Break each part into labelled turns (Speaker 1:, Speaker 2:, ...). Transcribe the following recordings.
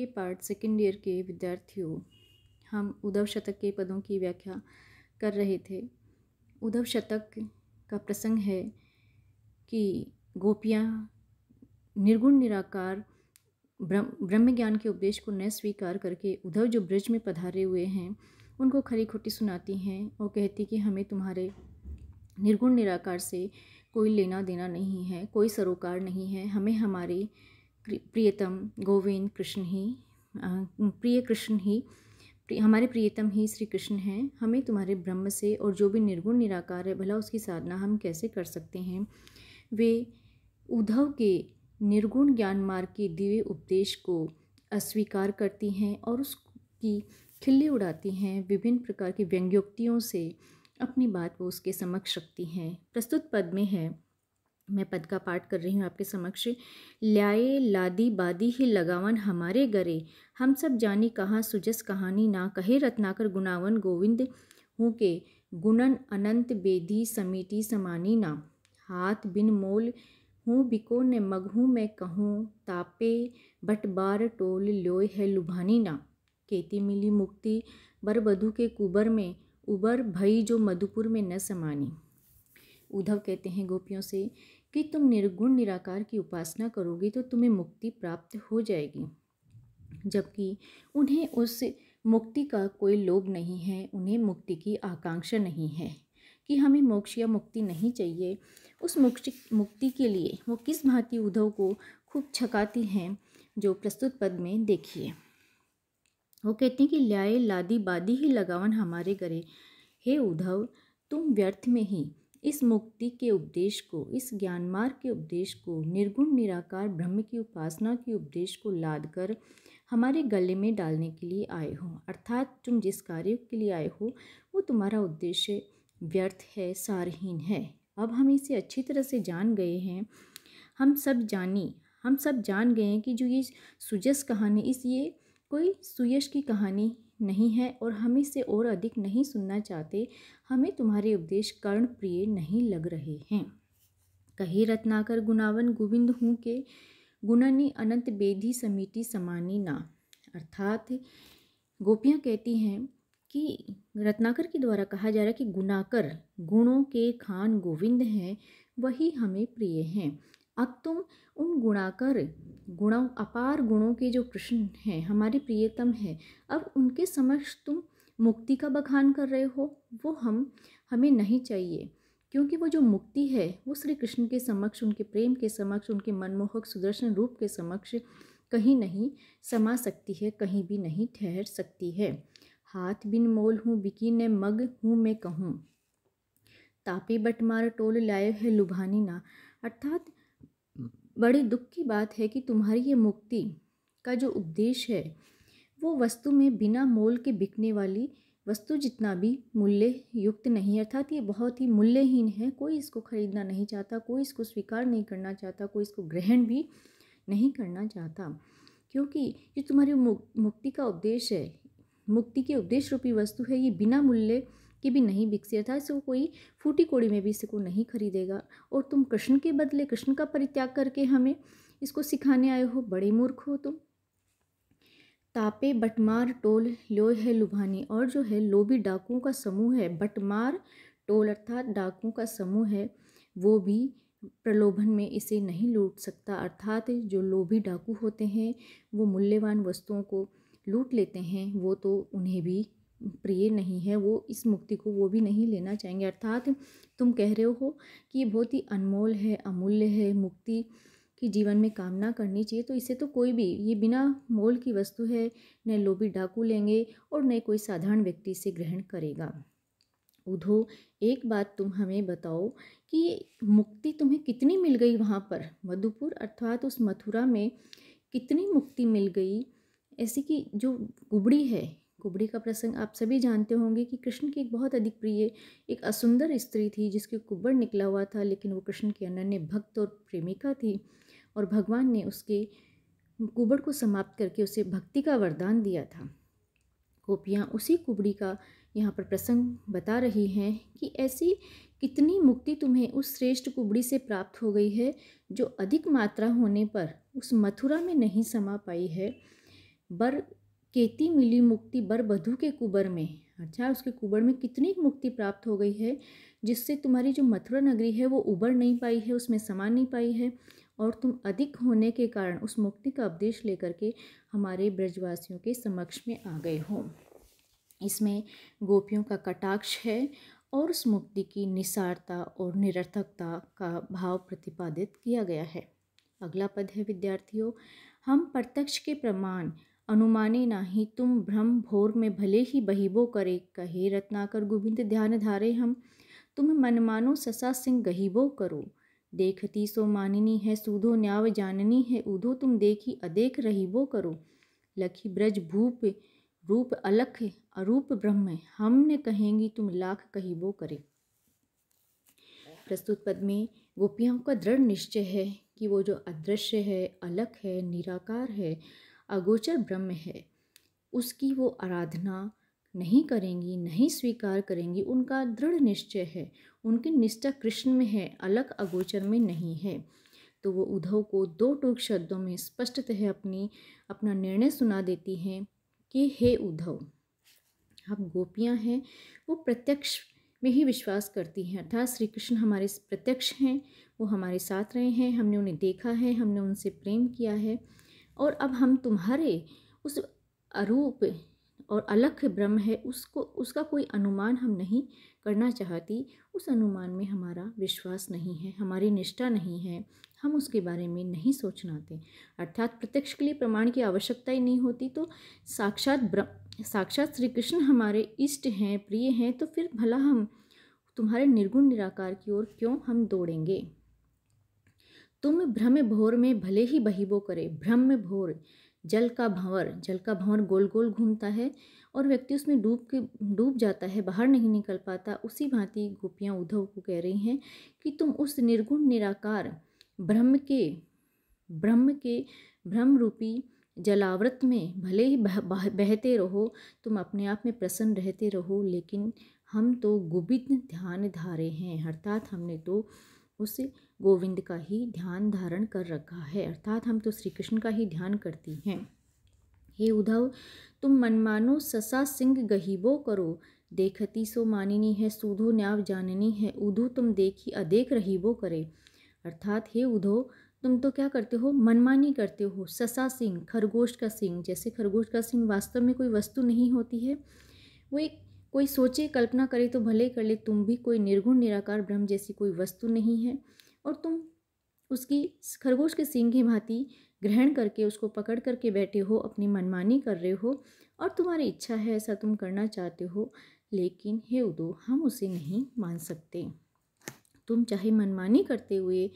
Speaker 1: ये part second year के विद्यार्थियों हम उद्धव शतक के पदों की व्याख्या कर रहे थे उद्धव शतक का प्रसंग है कि गोपियाँ निर्गुण निराकार ब्रह्म ज्ञान के उपदेश को न स्वीकार करके उद्धव जो ब्रज में पधारे हुए हैं उनको खरी खोटी सुनाती हैं और कहती कि हमें तुम्हारे निर्गुण निराकार से कोई लेना देना नहीं है कोई सरोकार नहीं है हमें हमारे प्रियतम गोविंद कृष्ण ही प्रिय कृष्ण ही हमारे प्रियतम ही श्री कृष्ण हैं हमें तुम्हारे ब्रह्म से और जो भी निर्गुण निराकार है भला उसकी साधना हम कैसे कर सकते हैं वे उद्धव के निर्गुण ज्ञान मार्ग के दिव्य उपदेश को अस्वीकार करती हैं और उसकी खिल्ली उड़ाती हैं विभिन्न प्रकार की व्यंग्योक्तियों से अपनी बात वो उसके समक्ष रखती हैं प्रस्तुत पद में है मैं पद का पाठ कर रही हूँ आपके समक्ष ल्याए लादी बादी ही लगावन हमारे गरे हम सब जानी कहाँ सुजस कहानी ना कहे रत्नाकर गुणावन गोविंद हूँ के गुणन अनंत बेदी समिति समानी ना हाथ बिन मोल हूँ बिको न मगहू मैं कहूँ तापे बट बार टोल ल्योय है लुभानी ना केती मिली मुक्ति बरबधु के कुबर में उबर भई जो मधुपुर में न समानी उद्धव कहते हैं गोपियों से कि तुम निर्गुण निराकार की उपासना करोगे तो तुम्हें मुक्ति प्राप्त हो जाएगी जबकि उन्हें उस मुक्ति का कोई लोभ नहीं है उन्हें मुक्ति की आकांक्षा नहीं है कि हमें मोक्ष या मुक्ति नहीं चाहिए उस मोक्ष मुक्ति के लिए वो किस भांति उद्धव को खूब छकाती हैं जो प्रस्तुत पद में देखिए वो कहते हैं कि ल्याय लादी बादी ही लगावन हमारे करे हे उद्धव तुम व्यर्थ में ही इस मुक्ति के उपदेश को इस ज्ञान मार्ग के उपदेश को निर्गुण निराकार ब्रह्म की उपासना के उपदेश को लाद कर हमारे गले में डालने के लिए आए हो अर्थात तुम जिस कार्य के लिए आए हो वो तुम्हारा उद्देश्य व्यर्थ है सारहीन है अब हम इसे अच्छी तरह से जान गए हैं हम सब जानी हम सब जान गए हैं कि जो ये सुजस कहानी इस ये कोई सुयश की कहानी नहीं है और हम इसे और अधिक नहीं सुनना चाहते हमें तुम्हारे उपदेश कर्ण प्रिय नहीं लग रहे हैं कही रत्नाकर गुणावन गोविंद हूँ के गुणनी अनंत बेधी समिति समानी ना अर्थात गोपियाँ कहती हैं कि रत्नाकर के द्वारा कहा जा रहा है कि गुणाकर गुणों के खान गोविंद हैं वही हमें प्रिय हैं अब तुम उन गुणाकर गुणों अपार गुणों के जो कृष्ण हैं हमारे प्रियतम हैं अब उनके समक्ष तुम मुक्ति का बखान कर रहे हो वो हम हमें नहीं चाहिए क्योंकि वो जो मुक्ति है वो श्री कृष्ण के समक्ष उनके प्रेम के समक्ष उनके मनमोहक सुदर्शन रूप के समक्ष कहीं नहीं समा सकती है कहीं भी नहीं ठहर सकती है हाथ बिन मोल हूँ बिकी ने मग हूँ मैं कहूँ तापी बटमार टोल लाए है लुभानी ना अर्थात बड़े दुख की बात है कि तुम्हारी ये मुक्ति का जो उपदेश है वो वस्तु में बिना मोल के बिकने वाली वस्तु जितना भी मूल्य युक्त नहीं अर्थात ये बहुत ही मूल्यहीन है कोई इसको खरीदना नहीं चाहता कोई इसको स्वीकार नहीं करना चाहता कोई इसको ग्रहण भी नहीं करना चाहता क्योंकि जो तुम्हारी मुक्ति का उपदेश है मुक्ति के उपदेश रूपी वस्तु है ये बिना मूल्य कि भी नहीं बिकसी अर्थात इसको कोई फूटी कोड़ी में भी इसको नहीं खरीदेगा और तुम कृष्ण के बदले कृष्ण का परित्याग करके हमें इसको सिखाने आए हो बड़े मूर्ख हो तुम तापे बटमार टोल लो है लुभानी और जो है लोभी डाकुओं का समूह है बटमार टोल अर्थात डाकुओं का समूह है वो भी प्रलोभन में इसे नहीं लूट सकता अर्थात जो लोभी डाकू होते हैं वो मूल्यवान वस्तुओं को लूट लेते हैं वो तो उन्हें भी प्रिय नहीं है वो इस मुक्ति को वो भी नहीं लेना चाहेंगे अर्थात तुम कह रहे हो कि ये बहुत ही अनमोल है अमूल्य है मुक्ति की जीवन में कामना करनी चाहिए तो इसे तो कोई भी ये बिना मोल की वस्तु है न लोभी डाकू लेंगे और न कोई साधारण व्यक्ति इसे ग्रहण करेगा उधो एक बात तुम हमें बताओ कि मुक्ति तुम्हें कितनी मिल गई वहाँ पर मधुपुर अर्थात उस मथुरा में कितनी मुक्ति मिल गई ऐसी कि जो गुबड़ी है कुबड़ी का प्रसंग आप सभी जानते होंगे कि कृष्ण की एक बहुत अधिक प्रिय एक असुंदर स्त्री थी जिसके कुबड़ निकला हुआ था लेकिन वो कृष्ण की अनन्य भक्त और प्रेमिका थी और भगवान ने उसके कुबड़ को समाप्त करके उसे भक्ति का वरदान दिया था गोपियाँ उसी कुबड़ी का यहाँ पर प्रसंग बता रही हैं कि ऐसी कितनी मुक्ति तुम्हें उस श्रेष्ठ कुबड़ी से प्राप्त हो गई है जो अधिक मात्रा होने पर उस मथुरा में नहीं समा पाई है बर केती मिली मुक्ति बर बधु के कुबर में अच्छा उसके कुबर में कितनी मुक्ति प्राप्त हो गई है जिससे तुम्हारी जो मथुरा नगरी है वो उबर नहीं पाई है उसमें समा नहीं पाई है और तुम अधिक होने के कारण उस मुक्ति का उपदेश लेकर के हमारे ब्रजवासियों के समक्ष में आ गए हो इसमें गोपियों का कटाक्ष है और उस मुक्ति की निसारता और निरर्थकता का भाव प्रतिपादित किया गया है अगला पद है विद्यार्थियों हम प्रत्यक्ष के प्रमाण अनुमाने नाही तुम भ्रम भोर में भले ही बहिबो करे कहे रत्नाकर गोविंद ध्यान धारे हम तुम मनमानो ससा सिंह गहिबो करो देखती सो माननी है सूधो न्याव जाननी है उधो तुम देखी अदेख रहीबो करो लखी ब्रज भूप रूप अलख अरूप ब्रह्म हमने कहेंगी तुम लाख कहीबो करे प्रस्तुत पद में गोपियाओं का दृढ़ निश्चय है कि वो जो अदृश्य है अलख है निराकार है अगोचर ब्रह्म है उसकी वो आराधना नहीं करेंगी नहीं स्वीकार करेंगी उनका दृढ़ निश्चय है उनकी निष्ठा कृष्ण में है अलग अगोचर में नहीं है तो वो उद्धव को दो टूक शब्दों में स्पष्टतः अपनी अपना निर्णय सुना देती हैं कि हे उद्धव आप गोपियाँ हैं वो प्रत्यक्ष में ही विश्वास करती हैं अर्थात श्री कृष्ण हमारे प्रत्यक्ष हैं वो हमारे साथ रहे हैं हमने उन्हें देखा है हमने उनसे प्रेम किया है और अब हम तुम्हारे उस अरूप और अलख ब्रह्म है उसको उसका कोई अनुमान हम नहीं करना चाहती उस अनुमान में हमारा विश्वास नहीं है हमारी निष्ठा नहीं है हम उसके बारे में नहीं सोचनाते अर्थात प्रत्यक्ष के लिए प्रमाण की आवश्यकता ही नहीं होती तो साक्षात ब्रह्म साक्षात श्री कृष्ण हमारे इष्ट हैं प्रिय हैं तो फिर भला हम तुम्हारे निर्गुण निराकार की ओर क्यों हम दौड़ेंगे तुम भ्रम भोर में भले ही बहिबो करे भ्रम भोर जल का भंवर जल का भंवर गोल गोल घूमता है और व्यक्ति उसमें डूब के डूब जाता है बाहर नहीं निकल पाता उसी भांति गोपियाँ उद्धव को कह रही हैं कि तुम उस निर्गुण निराकार ब्रह्म के ब्रह्म के ब्रह्म रूपी जलावृत में भले ही बह, बह, बहते रहो तुम अपने आप में प्रसन्न रहते रहो लेकिन हम तो गुबित ध्यान धारे हैं अर्थात हमने तो उस गोविंद का ही ध्यान धारण कर रखा है अर्थात हम तो श्री कृष्ण का ही ध्यान करती हैं हे उद्धव तुम मनमानो ससा सिंह गहीबो करो देखती सो मानिनी है सूधो न्याव जाननी है उधो तुम देखी अदेख रही वो करे अर्थात हे उधो तुम तो क्या करते हो मनमानी करते हो ससा सिंह खरगोश का सिंह जैसे खरगोश का सिंह वास्तव में कोई वस्तु नहीं होती है वो एक कोई सोचे कल्पना करे तो भले कर ले तुम भी कोई निर्गुण निराकार ब्रह्म जैसी कोई वस्तु नहीं है और तुम उसकी खरगोश के सींग की भांति ग्रहण करके उसको पकड़ करके बैठे हो अपनी मनमानी कर रहे हो और तुम्हारी इच्छा है ऐसा तुम करना चाहते हो लेकिन हे उदो हम उसे नहीं मान सकते तुम चाहे मनमानी करते हुए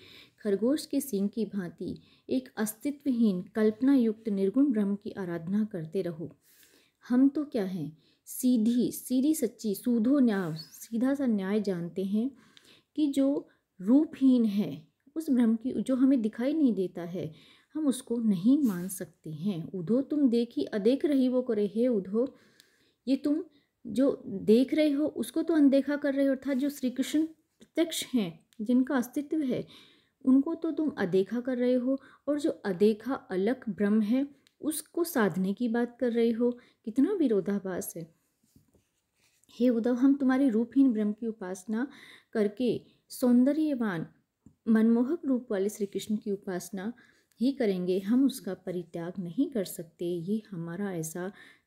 Speaker 1: खरगोश के सिंह की भांति एक अस्तित्वहीन कल्पना युक्त निर्गुण ब्रह्म की आराधना करते रहो हम तो क्या हैं सीधी सीधी सच्ची सूधो न्याय सीधा सा न्याय जानते हैं कि जो रूपहीन है उस ब्रह्म की जो हमें दिखाई नहीं देता है हम उसको नहीं मान सकते हैं उधो तुम देखी अदेख रही वो करे हे उधो ये तुम जो देख रहे हो उसको तो अनदेखा कर रहे हो अर्थात जो श्री कृष्ण प्रत्यक्ष हैं जिनका अस्तित्व है उनको तो तुम अदेखा कर रहे हो और जो अदेखा अलग ब्रह्म है उसको साधने की बात कर रहे हो कितना विरोधाभास है हे उद्धव हम तुम्हारी रूपहीन ब्रह्म की उपासना करके सौंदर्यवान मनमोहक रूप वाले श्री कृष्ण की उपासना ही करेंगे हम उसका परित्याग नहीं कर सकते ये हमारा ऐसा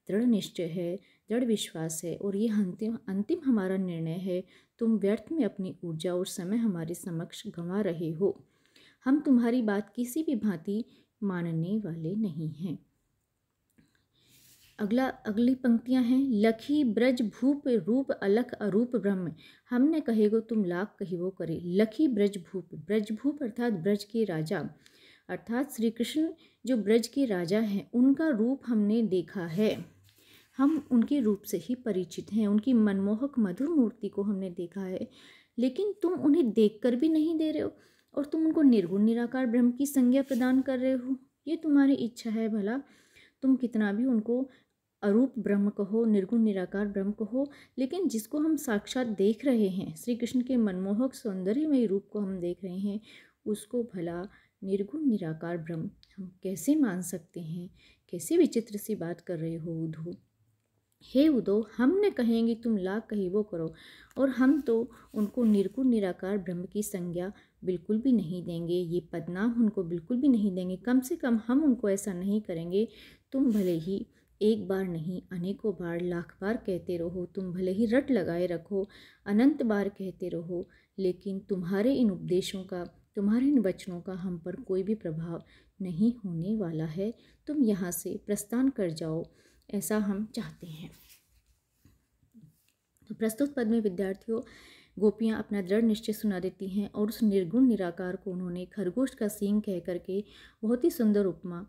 Speaker 1: दृढ़ निश्चय है दृढ़ विश्वास है और ये अंतिम अंतिम हमारा निर्णय है तुम व्यर्थ में अपनी ऊर्जा और समय हमारे समक्ष गंवा रहे हो हम तुम्हारी बात किसी भी भांति मानने वाले नहीं हैं अगला अगली पंक्तियां हैं लखी ब्रज भूप रूप अलख अरूप ब्रह्म हमने कहे गो तुम लाख कही वो करे लखी ब्रज भूप ब्रज भूप अर्थात ब्रज के राजा अर्थात श्री कृष्ण जो ब्रज के राजा हैं उनका रूप हमने देखा है हम उनके रूप से ही परिचित हैं उनकी मनमोहक मधुर मूर्ति को हमने देखा है लेकिन तुम उन्हें देख कर भी नहीं दे रहे हो और तुम उनको निर्गुण निराकार ब्रह्म की संज्ञा प्रदान कर रहे हो ये तुम्हारी इच्छा है भला तुम कितना भी उनको अरूप ब्रह्म कहो निर्गुण निराकार ब्रह्म कहो लेकिन जिसको हम साक्षात देख रहे हैं श्री कृष्ण के मनमोहक सौंदर्यमय रूप को हम देख रहे हैं उसको भला निर्गुण निराकार ब्रह्म हम कैसे मान सकते हैं कैसे विचित्र सी बात कर रहे हो उधो हे उदो हम न कहेंगे तुम लाख कही वो करो और हम तो उनको निर्गुण निराकार ब्रह्म की संज्ञा बिल्कुल भी नहीं देंगे ये पदनाम उनको बिल्कुल भी नहीं देंगे कम से कम हम उनको ऐसा नहीं करेंगे तुम भले ही एक बार नहीं अनेकों बार लाख बार कहते रहो तुम भले ही रट लगाए रखो अनंत बार कहते रहो लेकिन तुम्हारे इन उपदेशों का तुम्हारे इन वचनों का हम पर कोई भी प्रभाव नहीं होने वाला है तुम यहाँ से प्रस्थान कर जाओ ऐसा हम चाहते हैं तो प्रस्तुत पद में विद्यार्थियों गोपियाँ अपना दृढ़ निश्चय सुना देती हैं और उस निर्गुण निराकार को उन्होंने खरगोश का सींग कह करके बहुत ही सुंदर उपमा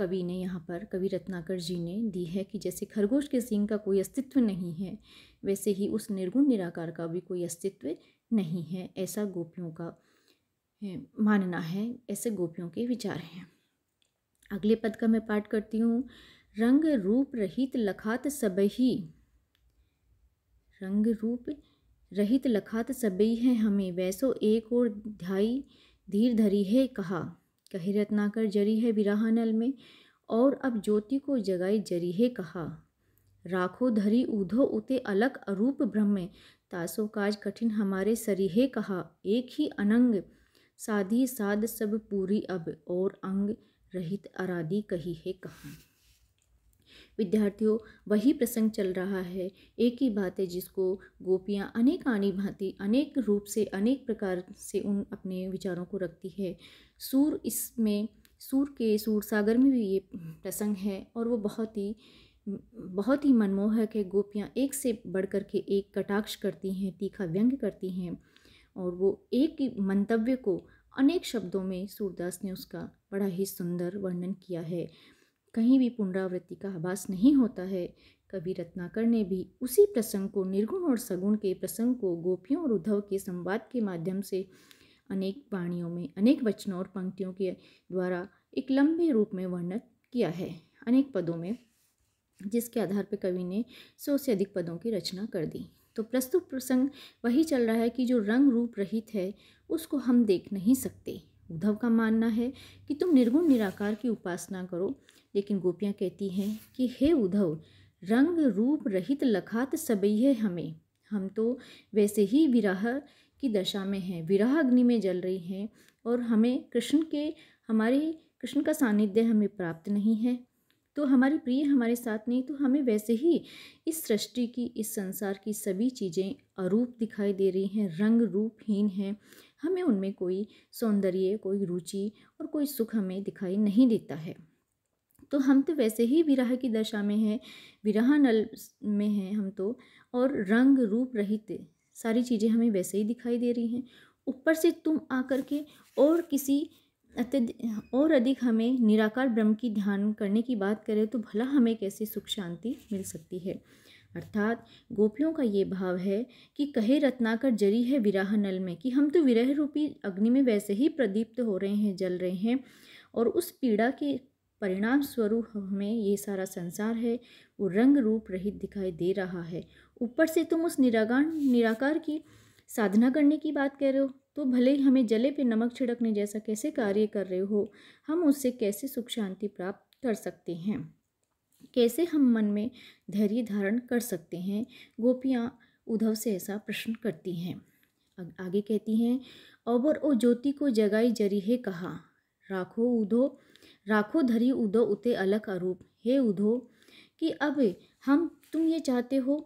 Speaker 1: कवि ने यहाँ पर कवि रत्नाकर जी ने दी है कि जैसे खरगोश के सिंह का कोई अस्तित्व नहीं है वैसे ही उस निर्गुण निराकार का भी कोई अस्तित्व नहीं है ऐसा गोपियों का मानना है ऐसे गोपियों के विचार हैं अगले पद का मैं पाठ करती हूँ रंग रूप रहित लखात सब ही रंग रूप रहित लखात सबई है हमें वैसो एक और ध्याई धीर धरी है कहा कही रत्नाकर जरी है बिराहनल में और अब ज्योति को जगाई जरी है कहा राखो धरी ऊधो उते अलग अरूप ब्रह्म तासो काज कठिन हमारे सरीहे कहा एक ही अनंग साधी साध सब पूरी अब और अंग रहित आरादी कही है कहा विद्यार्थियों वही प्रसंग चल रहा है एक ही बात है जिसको गोपियाँ अनेक आनी भांति अनेक रूप से अनेक प्रकार से उन अपने विचारों को रखती है सूर इसमें सूर के सूर सागर में भी ये प्रसंग है और वो बहुत ही बहुत ही मनमोहक है गोपियाँ एक से बढ़ कर के एक कटाक्ष करती हैं तीखा व्यंग करती हैं और वो एक ही मंतव्य को अनेक शब्दों में सूरदास ने उसका बड़ा ही सुंदर वर्णन किया है कहीं भी पुनरावृत्ति का आभास नहीं होता है कवि रत्नाकर ने भी उसी प्रसंग को निर्गुण और सगुण के प्रसंग को गोपियों और उद्धव के संवाद के माध्यम से अनेक वाणियों में अनेक वचनों और पंक्तियों के द्वारा एक लंबे रूप में वर्णन किया है अनेक पदों में जिसके आधार पर कवि ने सौ से अधिक पदों की रचना कर दी तो प्रस्तुत प्रसंग वही चल रहा है कि जो रंग रूप रहित है उसको हम देख नहीं सकते उद्धव का मानना है कि तुम निर्गुण निराकार की उपासना करो लेकिन गोपियाँ कहती हैं कि हे उद्धव रंग रूप रहित लखात सबई है हमें हम तो वैसे ही विराह की दशा में है विराह अग्नि में जल रही हैं और हमें कृष्ण के हमारे कृष्ण का सानिध्य हमें प्राप्त नहीं है तो हमारी प्रिय हमारे साथ नहीं तो हमें वैसे ही इस सृष्टि की इस संसार की सभी चीज़ें अरूप दिखाई दे रही हैं रंग रूपहीन हैं हमें उनमें कोई सौंदर्य कोई रुचि और कोई सुख हमें दिखाई नहीं देता है तो हम तो वैसे ही विराह की दशा में हैं विराह नल में हैं हम तो और रंग रूप रहित सारी चीज़ें हमें वैसे ही दिखाई दे रही हैं ऊपर से तुम आकर के और किसी अत्यधिक और अधिक हमें निराकार ब्रह्म की ध्यान करने की बात करें तो भला हमें कैसे सुख शांति मिल सकती है अर्थात गोपियों का ये भाव है कि कहे रत्नाकर जरी है विराह नल में कि हम तो विरह रूपी अग्नि में वैसे ही प्रदीप्त हो रहे हैं जल रहे हैं और उस पीड़ा के परिणाम स्वरूप हमें ये सारा संसार है वो रंग रूप रहित दिखाई दे रहा है ऊपर से तुम उस निरागार निराकार की साधना करने की बात कह रहे हो तो भले ही हमें जले पे नमक छिड़कने जैसा कैसे कार्य कर रहे हो हम उससे कैसे सुख शांति प्राप्त कर सकते हैं कैसे हम मन में धैर्य धारण कर सकते हैं गोपियाँ उद्धव से ऐसा प्रश्न करती हैं आगे कहती हैं और ओ ज्योति को जगाई जरी है कहा राखो उधो राखो धरी उधो उते अलग अरूप हे उधो कि अब हम तुम ये चाहते हो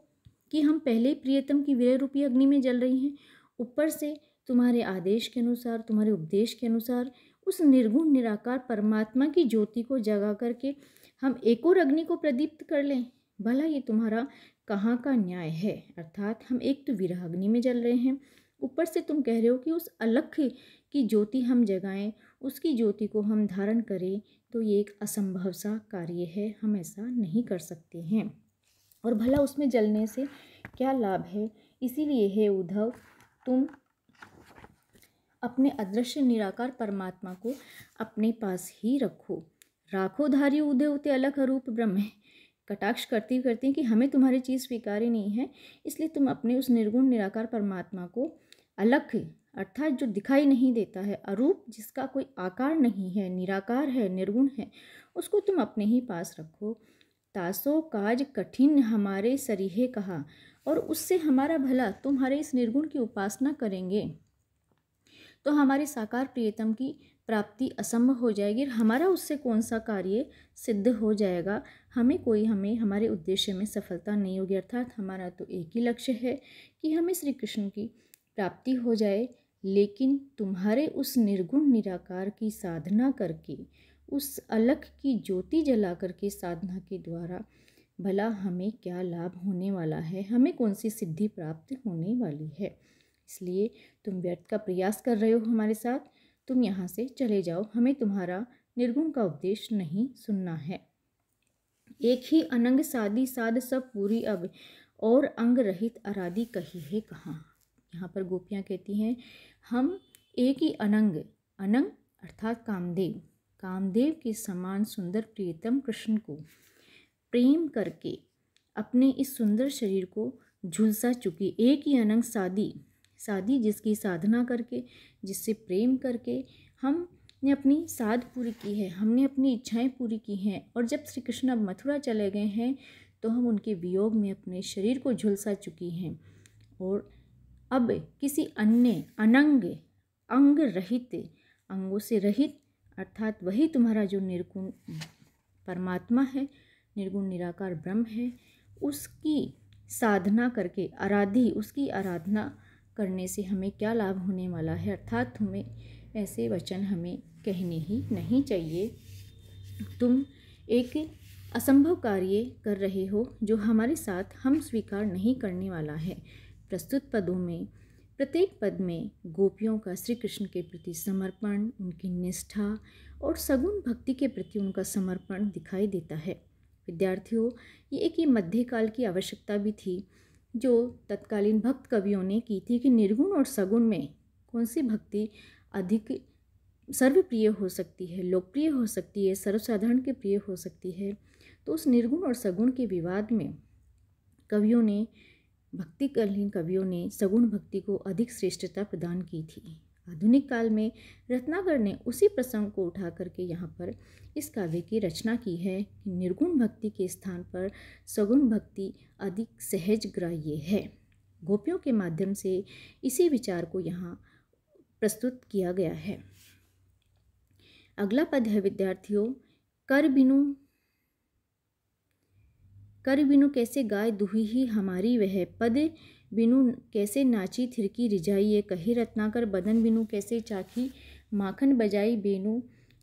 Speaker 1: कि हम पहले प्रियतम की विरह रूपी अग्नि में जल रही हैं ऊपर से तुम्हारे आदेश के अनुसार तुम्हारे उपदेश के अनुसार उस निर्गुण निराकार परमात्मा की ज्योति को जगा करके हम एक और अग्नि को प्रदीप्त कर लें भला ये तुम्हारा कहाँ का न्याय है अर्थात हम एक तो विरह अग्नि में जल रहे हैं ऊपर से तुम कह रहे हो कि उस अलख की ज्योति हम जगाएं उसकी ज्योति को हम धारण करें तो ये एक असंभव सा कार्य है हम ऐसा नहीं कर सकते हैं और भला उसमें जलने से क्या लाभ है इसीलिए हे उद्धव तुम अपने अदृश्य निराकार परमात्मा को अपने पास ही रखो राखो धारी उदय उत अलग रूप ब्रह्म कटाक्ष करती करती कि हमें तुम्हारी चीज़ स्वीकार ही नहीं है इसलिए तुम अपने उस निर्गुण निराकार परमात्मा को अलग अर्थात जो दिखाई नहीं देता है अरूप जिसका कोई आकार नहीं है निराकार है निर्गुण है उसको तुम अपने ही पास रखो तासो काज कठिन हमारे सरीहे कहा और उससे हमारा भला तुम्हारे इस निर्गुण की उपासना करेंगे तो हमारे साकार प्रियतम की प्राप्ति असंभव हो जाएगी और हमारा उससे कौन सा कार्य सिद्ध हो जाएगा हमें कोई हमें हमारे उद्देश्य में सफलता नहीं होगी अर्थात हमारा तो एक ही लक्ष्य है कि हमें श्री कृष्ण की प्राप्ति हो जाए लेकिन तुम्हारे उस निर्गुण निराकार की साधना करके उस अलख की ज्योति जला करके साधना के द्वारा भला हमें क्या लाभ होने वाला है हमें कौन सी सिद्धि प्राप्त होने वाली है इसलिए तुम व्यर्थ का प्रयास कर रहे हो हमारे साथ तुम यहाँ से चले जाओ हमें तुम्हारा निर्गुण का उपदेश नहीं सुनना है एक ही अनंग सादी साध सब पूरी अब और अंग रहित अरादी कही है कहाँ यहाँ पर गोपियाँ कहती हैं हम एक ही अनंग अनंग अर्थात कामदेव कामदेव के समान सुंदर प्रियतम कृष्ण को प्रेम करके अपने इस सुंदर शरीर को झुलसा चुकी एक ही अनंग सादी सादी जिसकी साधना करके जिससे प्रेम करके हम ने अपनी साध पूरी की है हमने अपनी इच्छाएं पूरी की हैं और जब श्री कृष्ण अब मथुरा चले गए हैं तो हम उनके वियोग में अपने शरीर को झुलसा चुकी हैं और अब किसी अन्य अनंग अंग रहित अंगों से रहित अर्थात वही तुम्हारा जो निर्गुण परमात्मा है निर्गुण निराकार ब्रह्म है उसकी साधना करके आराधी उसकी आराधना करने से हमें क्या लाभ होने वाला है अर्थात तुम्हें ऐसे वचन हमें कहने ही नहीं चाहिए तुम एक असंभव कार्य कर रहे हो जो हमारे साथ हम स्वीकार नहीं करने वाला है प्रस्तुत पदों में प्रत्येक पद में गोपियों का श्री कृष्ण के प्रति समर्पण उनकी निष्ठा और सगुण भक्ति के प्रति उनका समर्पण दिखाई देता है विद्यार्थियों ये एक ही मध्यकाल की आवश्यकता भी थी जो तत्कालीन भक्त कवियों ने की थी कि निर्गुण और सगुण में कौन सी भक्ति अधिक सर्वप्रिय हो सकती है लोकप्रिय हो सकती है सर्वसाधारण के प्रिय हो सकती है तो उस निर्गुण और सगुण के विवाद में कवियों ने भक्ति कलीन कवियों ने सगुण भक्ति को अधिक श्रेष्ठता प्रदान की थी आधुनिक काल में रत्नाकर ने उसी प्रसंग को उठा करके यहाँ पर इस काव्य की रचना की है कि निर्गुण भक्ति के स्थान पर सगुण भक्ति अधिक सहज ग्राह्य है गोपियों के माध्यम से इसी विचार को यहाँ प्रस्तुत किया गया है अगला पद है विद्यार्थियों कर बिनु कर बिनु कैसे गाय दुही ही हमारी वह पद बिनु कैसे नाची थिरकी रिझाइए कही रत्नाकर बदन बिनु कैसे चाखी माखन बजाई बेनु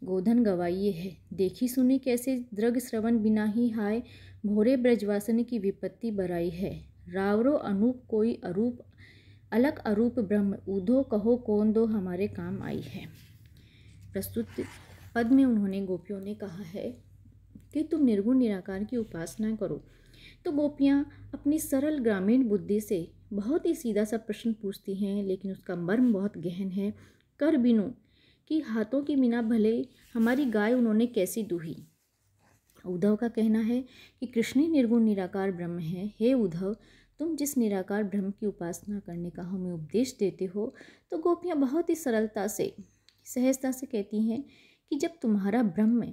Speaker 1: गोधन गवाइए है देखी सुनी कैसे द्रग श्रवण बिना ही हाय भोरे ब्रजवासन की विपत्ति बराई है रावरो अनूप कोई अरूप अलग अरूप ब्रह्म ऊधो कहो कौन दो हमारे काम आई है प्रस्तुत पद में उन्होंने गोपियों ने कहा है कि तुम निर्गुण निराकार की उपासना करो तो गोपियाँ अपनी सरल ग्रामीण बुद्धि से बहुत ही सीधा सा प्रश्न पूछती हैं लेकिन उसका मर्म बहुत गहन है कर बिनु कि हाथों के बिना भले हमारी गाय उन्होंने कैसी दूही उद्धव का कहना है कि कृष्ण निर्गुण निराकार ब्रह्म है हे उद्धव तुम जिस निराकार ब्रह्म की उपासना करने का हमें उपदेश देते हो तो गोपियाँ बहुत ही सरलता से सहजता से कहती हैं कि जब तुम्हारा ब्रह्म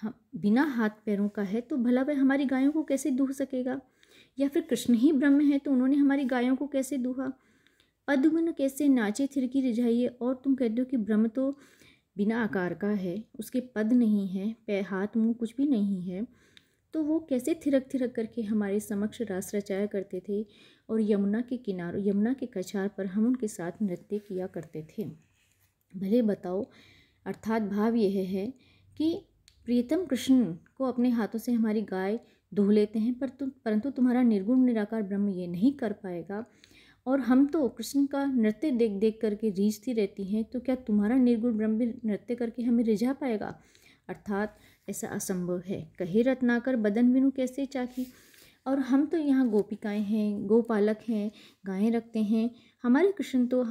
Speaker 1: हम हाँ, बिना हाथ पैरों का है तो भला वह हमारी गायों को कैसे दूह सकेगा या फिर कृष्ण ही ब्रह्म है तो उन्होंने हमारी गायों को कैसे दूहा पद्मन कैसे नाचे थिरकी रिझाइए और तुम कहते हो कि ब्रह्म तो बिना आकार का है उसके पद नहीं है पै हाथ मुंह कुछ भी नहीं है तो वो कैसे थिरक थिरक करके हमारे समक्ष रास रचाया करते थे और यमुना के किनारों यमुना के कछार पर हम उनके साथ नृत्य किया करते थे भले बताओ अर्थात भाव यह है कि प्रियतम कृष्ण को अपने हाथों से हमारी गाय धो लेते हैं पर तु, परंतु तुम्हारा निर्गुण निराकार ब्रह्म ये नहीं कर पाएगा और हम तो कृष्ण का नृत्य देख देख करके रीझती रहती हैं तो क्या तुम्हारा निर्गुण ब्रह्म भी नृत्य करके हमें रिझा पाएगा अर्थात ऐसा असंभव है कहे रत्नाकर बदन बिनु कैसे चाखी और हम तो यहाँ गोपिकाएं हैं गोपालक हैं गायें रखते हैं हमारे कृष्ण तो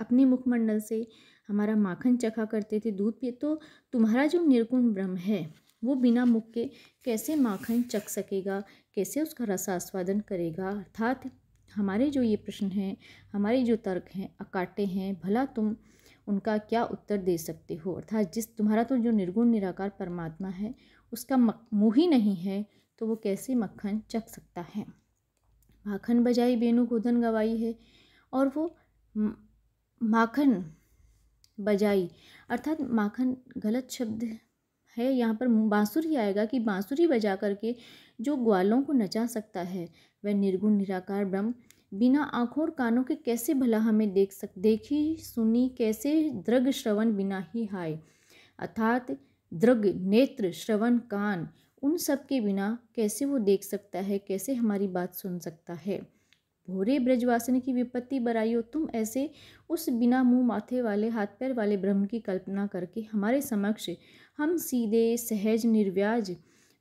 Speaker 1: अपने मुखमंडल से हमारा माखन चखा करते थे दूध पिए तो तुम्हारा जो निर्गुण ब्रह्म है वो बिना मुख के कैसे माखन चख सकेगा कैसे उसका रसास्वादन करेगा अर्थात हमारे जो ये प्रश्न हैं हमारे जो तर्क हैं अकाटे हैं भला तुम उनका क्या उत्तर दे सकते हो अर्थात जिस तुम्हारा तो जो निर्गुण निराकार परमात्मा है उसका मुँह ही नहीं है तो वो कैसे मक्खन चख सकता है माखन बजाई बेनु गोधन गवाई है और वो माखन बजाई अर्थात माखन गलत शब्द है यहाँ पर बांसुरी आएगा कि बांसुरी बजा करके जो ग्वालों को नचा सकता है वह निर्गुण निराकार ब्रह्म बिना आँखों और कानों के कैसे भला हमें देख सक देखी सुनी कैसे दृग श्रवण बिना ही हाय अर्थात दृग नेत्र श्रवण कान उन सब के बिना कैसे वो देख सकता है कैसे हमारी बात सुन सकता है भोरे ब्रजवासिनी की विपत्ति हो तुम ऐसे उस बिना मुंह माथे वाले हाथ पैर वाले ब्रह्म की कल्पना करके हमारे समक्ष हम सीधे सहज निर्व्याज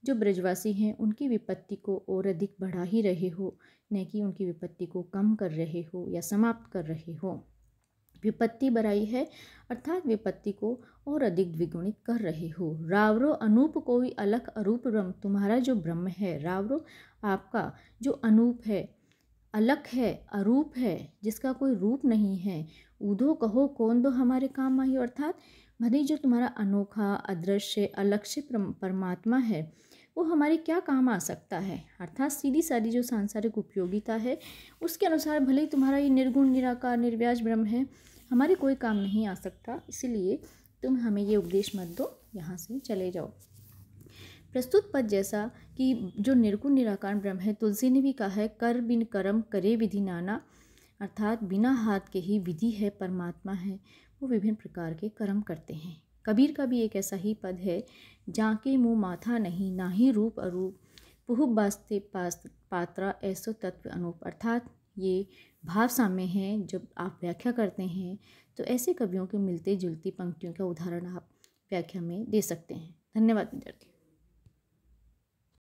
Speaker 1: जो ब्रजवासी हैं उनकी विपत्ति को और अधिक बढ़ा ही रहे हो न कि उनकी विपत्ति को कम कर रहे हो या समाप्त कर रहे हो विपत्ति बराई है अर्थात विपत्ति को और अधिक द्विगुणित कर रहे हो रावरो अनूप कोई अलख अरूप ब्रह्म तुम्हारा जो ब्रह्म है रावरो आपका जो अनूप है अलख है अरूप है जिसका कोई रूप नहीं है ऊधो कहो कौन दो हमारे काम आई अर्थात भले जो तुम्हारा अनोखा अदृश्य अलक्ष्य परमात्मा है वो हमारे क्या काम आ सकता है अर्थात सीधी सारी जो सांसारिक उपयोगिता है उसके अनुसार भले ही तुम्हारा ये निर्गुण निराकार निर्व्याज ब्रह्म है हमारे कोई काम नहीं आ सकता इसीलिए तुम हमें ये उपदेश मत दो यहाँ से चले जाओ प्रस्तुत पद जैसा कि जो निर्गुण निराकार ब्रह्म है तुलसी ने भी कहा है कर बिन कर्म करे विधि नाना अर्थात बिना हाथ के ही विधि है परमात्मा है वो विभिन्न प्रकार के कर्म करते हैं कबीर का भी एक ऐसा ही पद है जाके मुँह माथा नहीं ना ही रूप अरूप पुह बास्ते पास पात्रा ऐसो तत्व अनूप अर्थात ये भाव साम्य हैं जब आप व्याख्या करते हैं तो ऐसे कवियों के मिलते जुलती पंक्तियों का उदाहरण आप व्याख्या में दे सकते हैं धन्यवाद विद्यार्थी